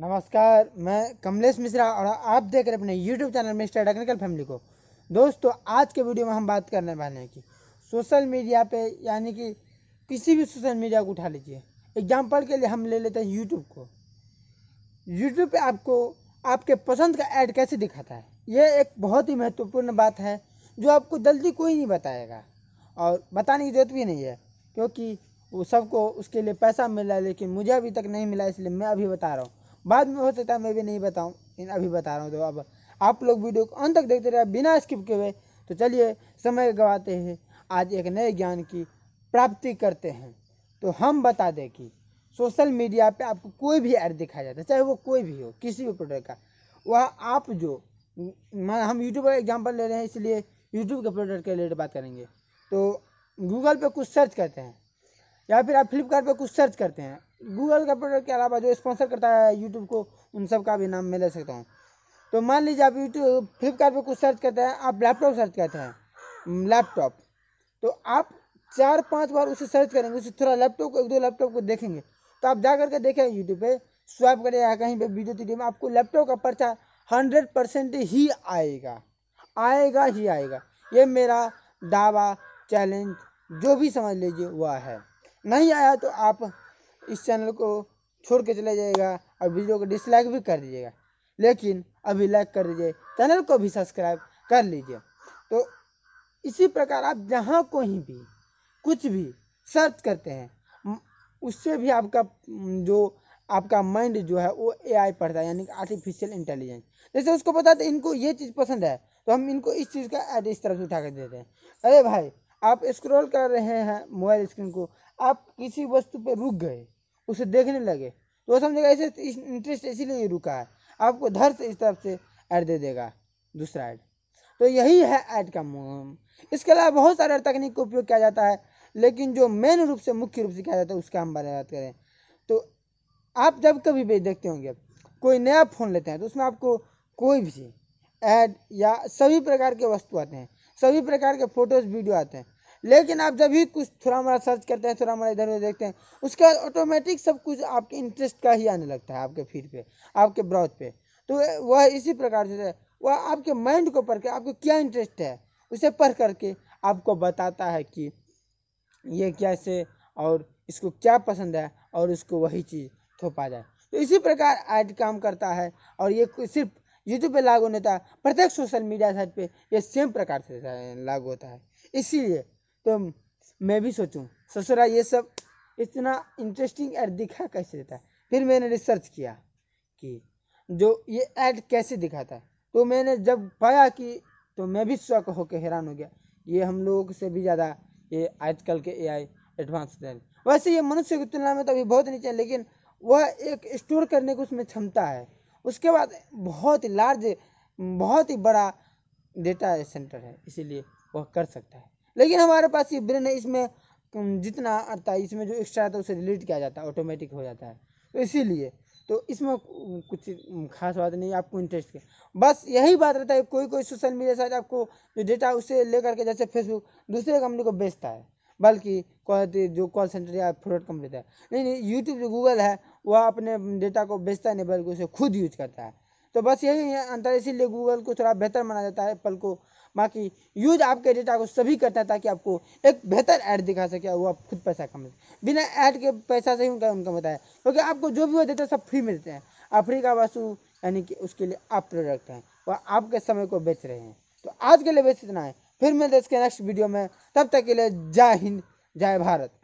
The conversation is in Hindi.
नमस्कार मैं कमलेश मिश्रा और आप देख रहे अपने YouTube channel mister technical family को दोस्तों आज के वीडियो में हम बात करने वाले हैं कि सोशल मीडिया पे यानी कि किसी भी सोशल मीडिया को उठा लीजिए एग्जाम्पल के लिए हम ले लेते हैं यूट्यूब को यूट्यूब पे आपको आपके पसंद का ऐड कैसे दिखाता है यह एक बहुत ही महत्वपूर्ण बात है जो आपको जल्दी कोई नहीं बताएगा और बताने की जरूरत भी नहीं है क्योंकि वो सबको उसके लिए पैसा मिला लेकिन मुझे अभी तक नहीं मिला इसलिए मैं अभी बता रहा हूँ बाद में हो सकता है मैं भी नहीं बताऊँ इन अभी बता रहा हूँ तो अब आप लोग वीडियो को अंत तक देखते रहे बिना स्किप के हुए तो चलिए समय गवाते हैं आज एक नए ज्ञान की प्राप्ति करते हैं तो हम बता दें कि सोशल मीडिया पे आपको कोई भी ऐड दिखाया जाता है चाहे वो कोई भी हो किसी भी प्रोडक्ट का वह आप जो हम यूट्यूब का एग्जाम्पल ले रहे हैं इसलिए यूट्यूब के प्रोडक्ट के रिलेटेड बात करेंगे तो गूगल पे कुछ सर्च करते हैं या फिर आप फ्लिपकार्ट कुछ सर्च करते हैं गूगल का प्रोडक्ट के अलावा जो स्पॉन्सर करता है यूट्यूब को उन सब का भी नाम मैं ले सकता हूँ तो मान लीजिए आप यूट्यूब फ्लिपकार्ट कुछ सर्च करते हैं आप लैपटॉप सर्च करते हैं लैपटॉप तो आप चार पांच बार उसे सर्च करेंगे उसे थोड़ा लैपटॉप एक दो लैपटॉप को देखेंगे तो आप जा करके देखें यूट्यूब पे स्वाइप करें या कहीं पे वीडियो तीडियो में आपको लैपटॉप का पर्चा हंड्रेड परसेंट ही आएगा आएगा ही आएगा ये मेरा दावा चैलेंज जो भी समझ लीजिए वह है नहीं आया तो आप इस चैनल को छोड़ के चले जाइएगा और वीडियो को डिसलाइक भी कर दीजिएगा लेकिन अभी लाइक कर दीजिए चैनल को भी सब्सक्राइब कर लीजिए तो इसी प्रकार आप जहाँ कहीं भी कुछ भी सर्च करते हैं उससे भी आपका जो आपका माइंड जो है वो एआई पढ़ता है यानी कि आर्टिफिशियल इंटेलिजेंस जैसे उसको पता तो इनको ये चीज़ पसंद है तो हम इनको इस चीज़ का एड इस तरह से उठा कर देते हैं अरे भाई आप स्क्रॉल कर रहे हैं मोबाइल स्क्रीन को आप किसी वस्तु पर रुक गए उसे देखने लगे तो समझेगा ऐसे इंटरेस्ट इसीलिए रुका है आपको धर्म से इस तरफ से ऐड दे देगा दूसरा ऐड तो यही है ऐड का मुहम इसके अलावा बहुत सारे तकनीक का उपयोग किया जाता है लेकिन जो मेन रूप से मुख्य रूप से किया जाता है उसका हम बारे बात करें तो आप जब कभी भी देखते होंगे कोई नया फ़ोन लेते हैं तो उसमें आपको कोई भी ऐड या सभी प्रकार के वस्तु आते हैं सभी प्रकार के फ़ोटोज़ वीडियो आते हैं लेकिन आप जब भी कुछ थोड़ा मोड़ा सर्च करते हैं थोड़ा मोड़ा इधर उधर देखते हैं उसके बाद ऑटोमेटिक सब कुछ आपके इंटरेस्ट का ही आने लगता है आपके फीड पे आपके ब्राउज पे तो वह इसी प्रकार से वह आपके माइंड को पढ़ के आपको क्या इंटरेस्ट है उसे पढ़ करके आपको बताता है कि ये कैसे और इसको क्या पसंद है और उसको वही चीज़ थोपा जाए तो इसी प्रकार ऐड काम करता है और ये सिर्फ यूट्यूब पे लागू नहीं होता प्रत्येक सोशल मीडिया साइट पे ये सेम प्रकार से लागू होता है इसीलिए तो मैं भी सोचूं ससुरा ये सब इतना इंटरेस्टिंग ऐड दिखा कैसे देता है फिर मैंने रिसर्च किया कि जो ये ऐड कैसे दिखाता है तो मैंने जब पाया कि तो मैं भी शौक होकर हैरान हो गया ये हम लोगों से भी ज़्यादा ये आजकल के ए आई एडवांस वैसे ये मनुष्य की तुलना में तो अभी बहुत नीचे है लेकिन वह एक स्टोर करने की उसमें क्षमता है उसके बाद बहुत ही लार्ज बहुत ही बड़ा डेटा सेंटर है इसीलिए वह कर सकता है लेकिन हमारे पास ये ब्रेन है इसमें जितना आता है इसमें जो एक्स्ट्रा आता है उसे डिलीट किया जाता है ऑटोमेटिक हो जाता है तो इसीलिए तो इसमें कुछ खास बात नहीं आपको इंटरेस्ट के बस यही बात रहता है कोई कोई सोशल मीडिया साइट आपको जो डेटा उसे लेकर के जैसे फेसबुक दूसरे कंपनी को बेचता है बल्कि जो कॉल सेंटर या फ्रॉड कंपनी है नहीं नहीं यूट्यूब जो गूगल है वह अपने डेटा को बेचता नहीं बल्कि उसे खुद यूज करता है तो बस यही है अंतर इसीलिए गूगल को थोड़ा बेहतर माना जाता है एप्पल को बाकी यूज आपके डेटा को सभी करता है ताकि आपको एक बेहतर ऐड दिखा सके और वो आप खुद पैसा कमा सके बिना ऐड के पैसा से ही उनका उनका बताया क्योंकि तो आपको जो भी वो देते हैं सब फ्री मिलते हैं अफ्रीका वस्तु यानी कि उसके लिए आप प्रोडक्ट हैं वह आपके समय को बेच रहे हैं तो आज के लिए बेच इतना है फिर मिलते इसके नेक्स्ट वीडियो में तब तक के लिए जय हिंद जय भारत